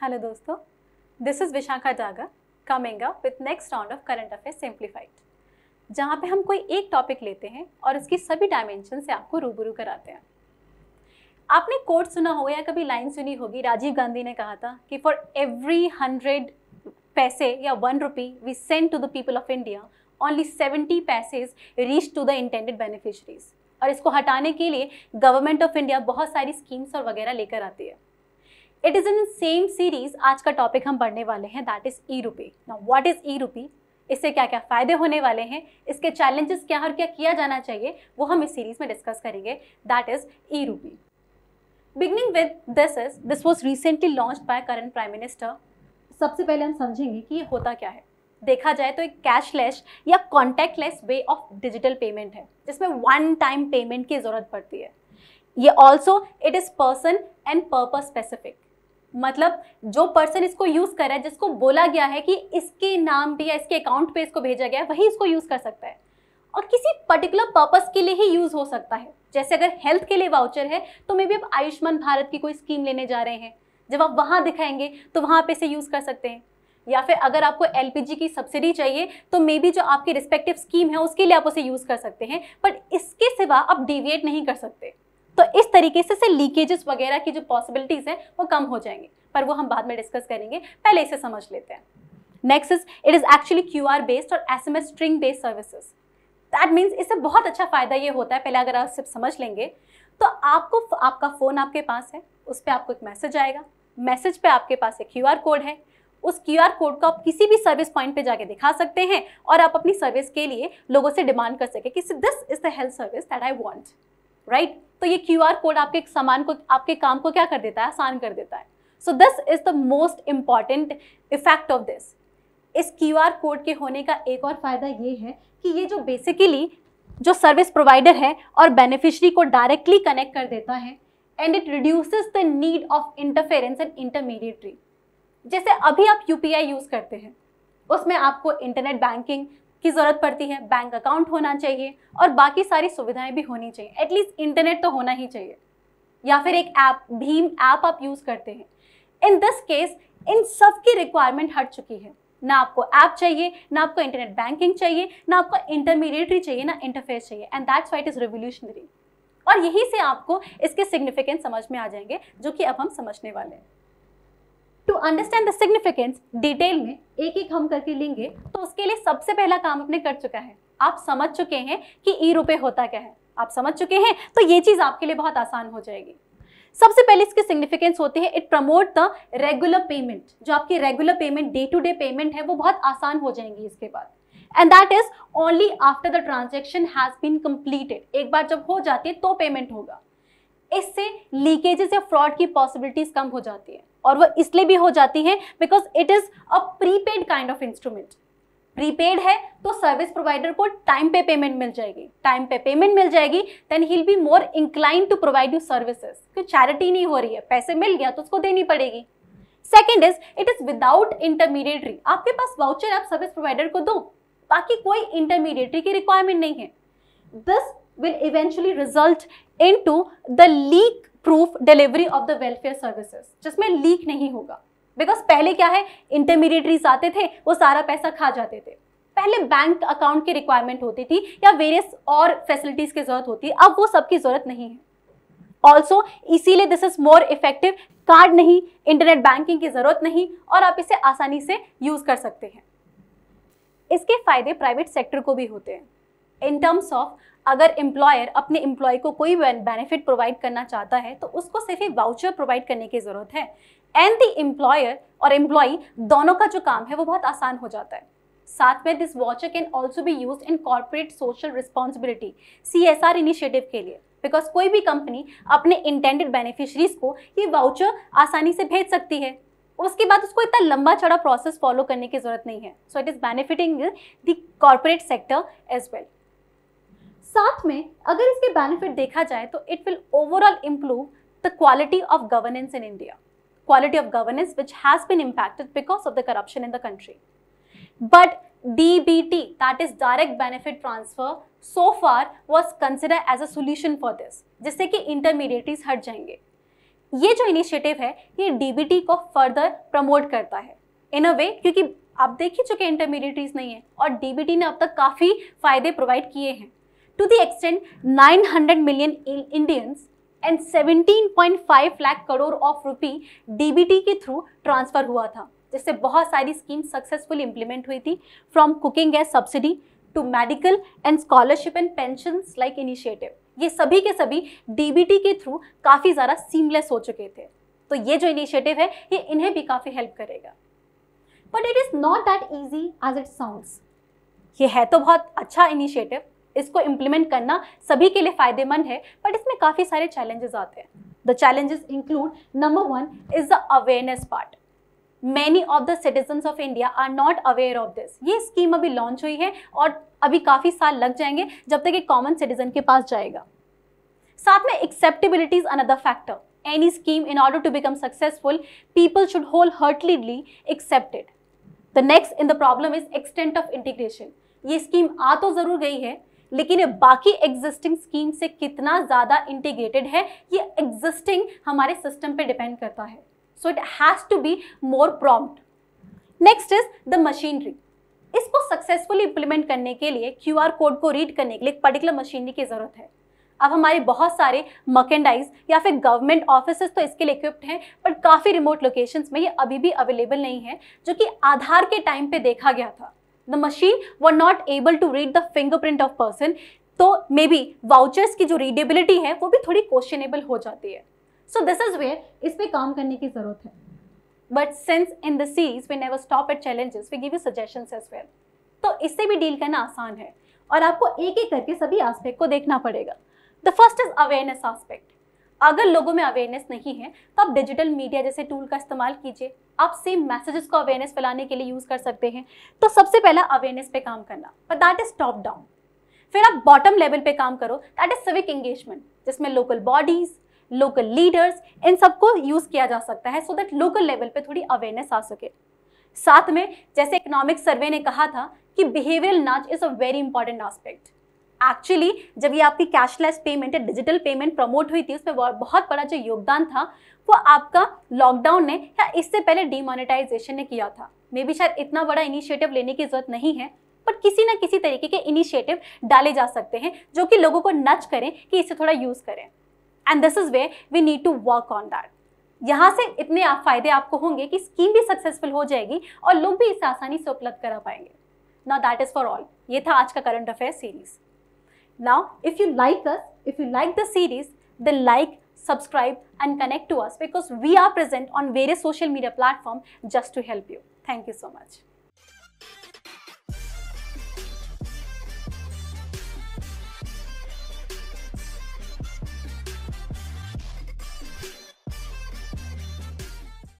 Hello दोस्तों this is Vishakha Dagar coming up with next round of current affair simplified जहाँ पे हम कोई एक टॉपिक लेते हैं और उसकी सभी डायमेंशन से आपको रूबरू कराते हैं आपने कोर्ट सुना होगा या कभी लाइन सुनी होगी राजीव गांधी ने कहा था कि फॉर एवरी हंड्रेड पैसे या one rupee we send to the people of India only seventy paise reach to the intended beneficiaries और इसको हटाने के लिए गवर्नमेंट ऑफ इंडिया बहुत सारी स्कीम्स और वगैरह लेकर आती है it is in same series आज का टॉपिक हम पढ़ने वाले हैं दैट इज़ ई रूपी नाउ वॉट इज़ ई रूपी इससे क्या क्या फ़ायदे होने वाले हैं इसके चैलेंजेस क्या और क्या किया जाना चाहिए वो हम इस सीरीज़ में डिस्कस करेंगे that is e RUPI beginning with this is this was recently launch by current prime minister सबसे पहले हम समझेंगे कि ये होता क्या है देखा जाए तो एक कैशलेस या contactless way of digital payment है जिसमें वन टाइम पेमेंट की ज़रूरत पड़ती है ये also it is person and purpose specific मतलब जो पर्सन इसको यूज़ कर रहा है जिसको बोला गया है कि इसके नाम पे या इसके अकाउंट पे इसको भेजा गया है वही इसको यूज़ कर सकता है और किसी पर्टिकुलर पर्पस के लिए ही यूज़ हो सकता है जैसे अगर हेल्थ के लिए वाउचर है तो मे बी आप आयुष्मान भारत की कोई स्कीम लेने जा रहे हैं जब आप वहां दिखाएंगे तो वहाँ पे इसे यूज़ कर सकते हैं या फिर अगर आपको एल की सब्सिडी चाहिए तो मे बी जो आपकी रिस्पेक्टिव स्कीम है उसके लिए आप उसे यूज़ कर सकते हैं बट इसके सिवा आप डिविएट नहीं कर सकते तो इस तरीके से, से लीकेजेस वगैरह की जो पॉसिबिलिटीज़ हैं वो कम हो जाएंगे पर वो हम बाद में डिस्कस करेंगे पहले इसे समझ लेते हैं next is it is actually Q R based और S M S string based services that means इससे बहुत अच्छा फ़ायदा ये होता है पहले अगर आप सिर्फ समझ लेंगे तो आपको आपका फ़ोन आपके पास है उस पर आपको एक मैसेज आएगा मैसेज पे आपके पास एक क्यू कोड है उस आर कोड को आप किसी भी सर्विस पॉइंट पे जाके दिखा सकते हैं और आप अपनी सर्विस के लिए लोगों से डिमांड कर सके कि this is the health service that I want right तो ये क्यू कोड आपके सामान को आपके काम को क्या कर देता है आसान कर देता है so this is the most important effect of this इस क्यू कोड के होने का एक और फ़ायदा ये है कि ये जो बेसिकली जो सर्विस प्रोवाइडर है और बेनिफिशरी को डायरेक्टली कनेक्ट कर देता है and it reduces the need of interference and intermediary जैसे अभी आप यू यूज़ करते हैं उसमें आपको इंटरनेट बैंकिंग की ज़रूरत पड़ती है बैंक अकाउंट होना चाहिए और बाकी सारी सुविधाएं भी होनी चाहिए एटलीस्ट इंटरनेट तो होना ही चाहिए या फिर एक ऐप भीम ऐप आप यूज़ करते हैं इन दिस केस इन सब की रिक्वायरमेंट हट चुकी है ना आपको ऐप चाहिए ना आपको इंटरनेट बैंकिंग चाहिए ना आपको इंटरमीडिएटरी चाहिए ना इंटरफेस चाहिए and that's what is revolutionary और यही से आपको इसके सिग्निफिकेंस समझ में आ जाएंगे जो कि अब हम समझने वाले हैं to understand the significance detail में एक एक हम करके लेंगे तो उसके लिए सबसे पहला काम अपने कर चुका है आप समझ चुके हैं कि ई रुपये होता क्या है आप समझ चुके हैं तो ये चीज़ आपके लिए बहुत आसान हो जाएगी सबसे पहले इसके सिग्निफिकेंस होते हैं it promote the regular payment जो आपकी regular payment day to day payment है वो बहुत आसान हो जाएंगी इसके बाद and that is only after the transaction has been completed एक बार जब हो जाती है तो पेमेंट होगा इससे लीकेजेस या फ्रॉड की पॉसिबिलिटीज कम हो जाती है और वह इसलिए भी हो जाती है because it is a prepaid kind of instrument prepaid है तो सर्विस प्रोवाइडर को टाइम पे पेमेंट मिल जाएगी टाइम पे पेमेंट मिल जाएगी then he be more incline to provide you services क्योंकि चैरिटी नहीं हो रही है पैसे मिल गया तो उसको देनी पड़ेगी second is it is without intermediatory आपके पास वाउचर आप सर्विस प्रोवाइडर को दो बाकी कोई इंटरमीडिएटरी की रिक्वायरमेंट नहीं है this eventually result in to the leak proof delivery of the welfare services जिसमें लीक नहीं होगा बिकॉज पहले क्या है इंटरमीडिएटरीज आते थे वो सारा पैसा खा जाते थे पहले बैंक अकाउंट की रिक्वायरमेंट होती थी या वेरियस और फैसिलिटीज की जरूरत होती अब वो सबकी जरूरत नहीं है ऑल्सो इसीलिए this is more effective card नहीं इंटरनेट बैंकिंग की जरूरत नहीं और आप इसे आसानी से यूज कर सकते हैं इसके फायदे प्राइवेट सेक्टर को भी होते हैं इन टर्म्स ऑफ अगर एम्प्लॉयर अपने एम्प्लॉय को कोई बेनिफिट प्रोवाइड करना चाहता है तो उसको सिर्फ ही वाउचर प्रोवाइड करने की ज़रूरत है एंड द एम्प्लॉयर और एम्प्लॉय दोनों का जो काम है वो बहुत आसान हो जाता है साथ में दिस वाउचर कैन ऑल्सो भी use in corporate social responsibility C S R initiative के लिए बिकॉज कोई भी कंपनी अपने इंटेंडेड बेनिफिशरीज को ये वाउचर आसानी से भेज सकती है उसके बाद उसको इतना लंबा चौड़ा प्रोसेस फॉलो करने की जरूरत नहीं है so it is benefiting the sector as well साथ में अगर इसके बेनिफिट देखा जाए तो it will overall improve the quality of governance in India quality of governance which has been impacted because of the corruption in the country. But DBT, that is direct benefit transfer, so far was considered as a solution for this, जिससे कि intermediaries हट जाएंगे ये जो initiative है ये DBT को further promote करता है इन अ वे क्योंकि आप देख ही चुके इंटरमीडिएटरीज नहीं है और डीबीटी ने अब तक काफ़ी फायदे प्रोवाइड किए हैं to the extent 900 million Indians and 17.5 lakh crore of rupee T के थ्रू ट्रांसफ़र हुआ था जिससे बहुत सारी स्कीम सक्सेसफुल इम्प्लीमेंट हुई थी from cooking gas subsidy to medical and scholarship and pension like initiative ये सभी के सभी टी के थ्रू काफ़ी ज़्यादा सीमलेस हो चुके थे तो ये जो इनिशिएटिव है ये इन्हें भी काफ़ी हेल्प करेगा but it is not that easy as it sound ये है तो बहुत अच्छा इनिशिएटिव इसको इम्प्लीमेंट करना सभी के लिए फ़ायदेमंद है बट इसमें काफ़ी सारे चैलेंजेस आते हैं the challenges include number one is the awareness part many of the citizens of India are not aware of this ये स्कीम अभी लॉन्च हुई है और अभी काफ़ी साल लग जाएंगे जब तक एक कॉमन सिटीजन के पास जाएगा साथ में acceptability is another factor any scheme in order to become successful people should whole accept accepted the next in the problem is extent of integration ये स्कीम आ तो ज़रूर गई है लेकिन ये बाकी एग्जिस्टिंग स्कीम से कितना ज़्यादा इंटीग्रेटेड है ये एग्जिस्टिंग हमारे सिस्टम पे डिपेंड करता है so it has to be more prompt next is the machinery इसको सक्सेसफुली इंप्लीमेंट करने के लिए क्यू कोड को रीड करने के लिए एक पर्टिकुलर मशीनरी की ज़रूरत है अब हमारे बहुत सारे मकेंडाइज या फिर गवर्नमेंट ऑफिस तो इसके लिए इक्विप्ड हैं बट काफ़ी रिमोट लोकेशंस में ये अभी भी अवेलेबल नहीं है जो कि आधार के टाइम पे देखा गया था the machine were not able to read the fingerprint of person तो मे बी वाउचर्स की जो रीडेबिलिटी है वो भी थोड़ी क्वेश्चनेबल हो जाती है सो दिस इज वेयर इस पर काम करने की ज़रूरत है but since in the seas we never stop at challenges we give you suggestion as well तो इससे भी डील करना आसान है और आपको एक एक करके सभी आस्पेक्ट को देखना पड़ेगा the first is awareness aspect अगर लोगों में अवेयरनेस नहीं है तो आप डिजिटल मीडिया जैसे टूल का इस्तेमाल कीजिए आप सेम मैसेजेस को अवेयरनेस फैलाने के लिए यूज़ कर सकते हैं तो सबसे पहला अवेयरनेस पे काम करना but that is top down फिर आप बॉटम लेवल पे काम करो दैट इज सिविक एंगेजमेंट जिसमें लोकल बॉडीज लोकल लीडर्स इन सबको यूज़ किया जा सकता है सो दैट लोकल लेवल पे थोड़ी अवेयरनेस आ सके साथ में जैसे इकोनॉमिक सर्वे ने कहा था कि behavioural nudge is a very important aspect actually जब ये आपकी कैशलेस पेमेंट या डिजिटल पेमेंट प्रमोट हुई थी उसमें बहुत बड़ा जो योगदान था वो आपका लॉकडाउन ने या इससे पहले डिमोनेटाइजेशन ने किया था मे भी शायद इतना बड़ा इनिशिएटिव लेने की ज़रूरत नहीं है पर किसी ना किसी तरीके के इनिशिएटिव डाले जा सकते हैं जो कि लोगों को नच करें कि इसे थोड़ा यूज़ करें and this is way we need to work on that यहाँ से इतने आप फायदे आपको होंगे कि स्कीम भी सक्सेसफुल हो जाएगी और लोग भी इसे आसानी से उपलब्ध करा पाएंगे now that is for all ये था आज का current affair series Now, if you like us, if you like the series, then like, subscribe and connect to us because we are present on various social media platforms just to help you. Thank you so much.